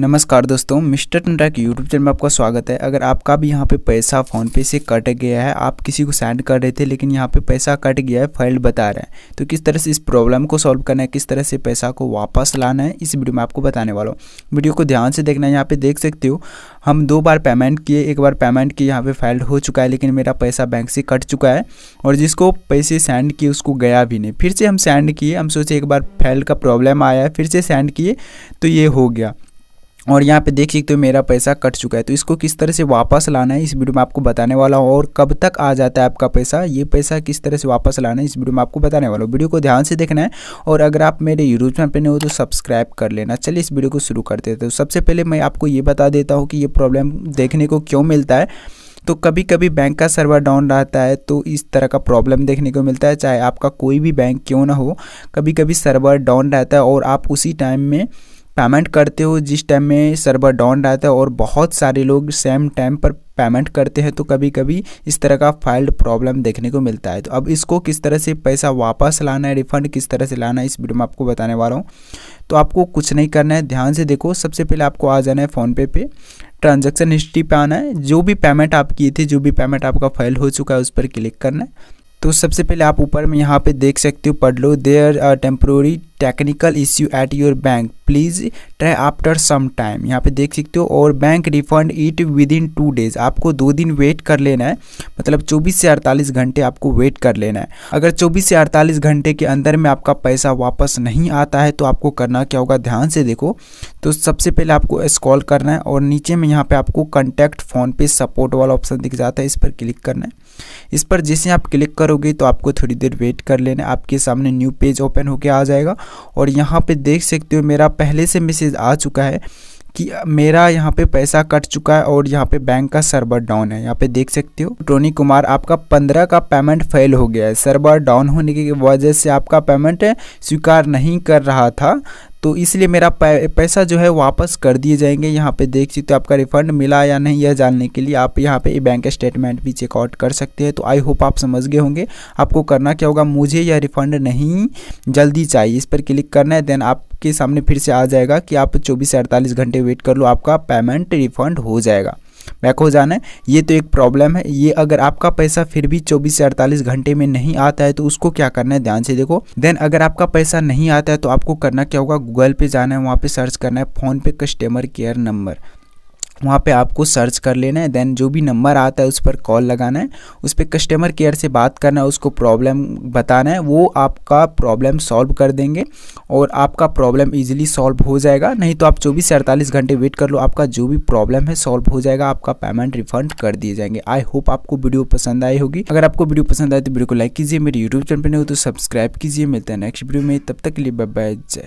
नमस्कार दोस्तों मिस्टर टनटा के यूट्यूब चैनल में आपका स्वागत है अगर आपका भी यहाँ पे पैसा फ़ोनपे से कट गया है आप किसी को सेंड कर रहे थे लेकिन यहाँ पे पैसा कट गया है फाइल बता रहे हैं तो किस तरह से इस प्रॉब्लम को सॉल्व करना है किस तरह से पैसा को वापस लाना है इस वीडियो में आपको बताने वाला हूँ वीडियो को ध्यान से देखना है यहाँ पर देख सकते हो हम दो बार पेमेंट किए एक बार पेमेंट किए यहाँ पर फाइल हो चुका है लेकिन मेरा पैसा बैंक से कट चुका है और जिसको पैसे सेंड किए उसको गया भी नहीं फिर से हम सेंड किए हम सोचे एक बार फाइल का प्रॉब्लम आया है फिर से सेंड किए तो ये हो गया और यहाँ पे देख सकते हो मेरा पैसा कट चुका है तो इसको किस तरह से वापस लाना है इस वीडियो में आपको बताने वाला हूँ और कब तक आ जाता है आपका पैसा ये पैसा किस तरह से वापस लाना है इस वीडियो में आपको बताने वाला हूँ वीडियो को ध्यान से देखना है और अगर आप मेरे यूट्यूब चैनल पर नहीं हो तो सब्सक्राइब कर लेना चलिए इस वीडियो को शुरू करते देते तो सबसे पहले मैं आपको ये बता देता हूँ कि ये प्रॉब्लम देखने को क्यों मिलता है तो कभी कभी बैंक का सर्वर डाउन रहता है तो इस तरह का प्रॉब्लम देखने को मिलता है चाहे आपका कोई भी बैंक क्यों ना हो कभी कभी सर्वर डाउन रहता है और आप उसी टाइम में पेमेंट करते हो जिस टाइम में सर्वर डाउन रहता है और बहुत सारे लोग सेम टाइम पर पेमेंट करते हैं तो कभी कभी इस तरह का फाइल्ड प्रॉब्लम देखने को मिलता है तो अब इसको किस तरह से पैसा वापस लाना है रिफंड किस तरह से लाना है इस वीडियो में आपको बताने वाला हूँ तो आपको कुछ नहीं करना है ध्यान से देखो सबसे पहले आपको आ जाना है फ़ोनपे पे ट्रांजेक्शन हिस्ट्री पर आना है जो भी पेमेंट आप किए थे जो भी पेमेंट आपका फाइल हो चुका है उस पर क्लिक करना है तो सबसे पहले आप ऊपर में यहाँ पे देख सकते हो पढ़ लो there are temporary technical issue at your bank please try after some time यहाँ पे देख सकते हो और bank refund it within two days आपको दो दिन वेट कर लेना है मतलब 24 से 48 घंटे आपको वेट कर लेना है अगर 24 से 48 घंटे के अंदर में आपका पैसा वापस नहीं आता है तो आपको करना क्या होगा ध्यान से देखो तो सबसे पहले आपको स्कॉल करना है और नीचे में यहाँ पर आपको कॉन्टैक्ट फ़ोन पे सपोर्ट वाला ऑप्शन दिख जाता है इस पर क्लिक करना है इस पर जैसे आप क्लिक करोगे तो आपको थोड़ी देर वेट कर लेना आपके सामने न्यू पेज ओपन होके आ जाएगा और यहाँ पे देख सकते हो मेरा पहले से मैसेज आ चुका है कि मेरा यहाँ पे पैसा कट चुका है और यहाँ पे बैंक का सर्वर डाउन है यहाँ पे देख सकते हो टोनी कुमार आपका पंद्रह का पेमेंट फेल हो गया है सर्वर डाउन होने की वजह से आपका पेमेंट स्वीकार नहीं कर रहा था तो इसलिए मेरा पैसा जो है वापस कर दिए जाएंगे यहाँ पे देख सकते हो आपका रिफंड मिला या नहीं यह जानने के लिए आप यहाँ पे बैंक स्टेटमेंट भी चेकआउट कर सकते हैं तो आई होप आप समझ गए होंगे आपको करना क्या होगा मुझे यह रिफंड नहीं जल्दी चाहिए इस पर क्लिक करना है देन आप आपके सामने फिर से आ जाएगा कि आप चौबीस से अड़तालीस घंटे वेट कर लो आपका पेमेंट रिफंड हो जाएगा बैक हो जाना है ये तो एक प्रॉब्लम है ये अगर आपका पैसा फिर भी चौबीस से अड़तालीस घंटे में नहीं आता है तो उसको क्या करना है ध्यान से देखो देन अगर आपका पैसा नहीं आता है तो आपको करना क्या होगा गूगल पे जाना है वहाँ पे सर्च करना है फ़ोन पे कस्टमर केयर नंबर वहाँ पे आपको सर्च कर लेना है देन जो भी नंबर आता है उस पर कॉल लगाना है उस पर कस्टमर केयर से बात करना है उसको प्रॉब्लम बताना है वो आपका प्रॉब्लम सॉल्व कर देंगे और आपका प्रॉब्लम इजीली सॉल्व हो जाएगा नहीं तो आप चौबीस से अड़तालीस घंटे वेट कर लो आपका जो भी प्रॉब्लम है सॉल्व हो जाएगा आपका पेमेंट रिफंड कर दिए जाएंगे आई होप आपको वीडियो पसंद आई होगी अगर आपको वीडियो पसंद आए तो वीडियो को लाइक कीजिए मेरे यूट्यूब चैनल पर नहीं हो तो सब्सक्राइब कीजिए मिलता है नेक्स्ट वीडियो में तब तक के लिए बाय जय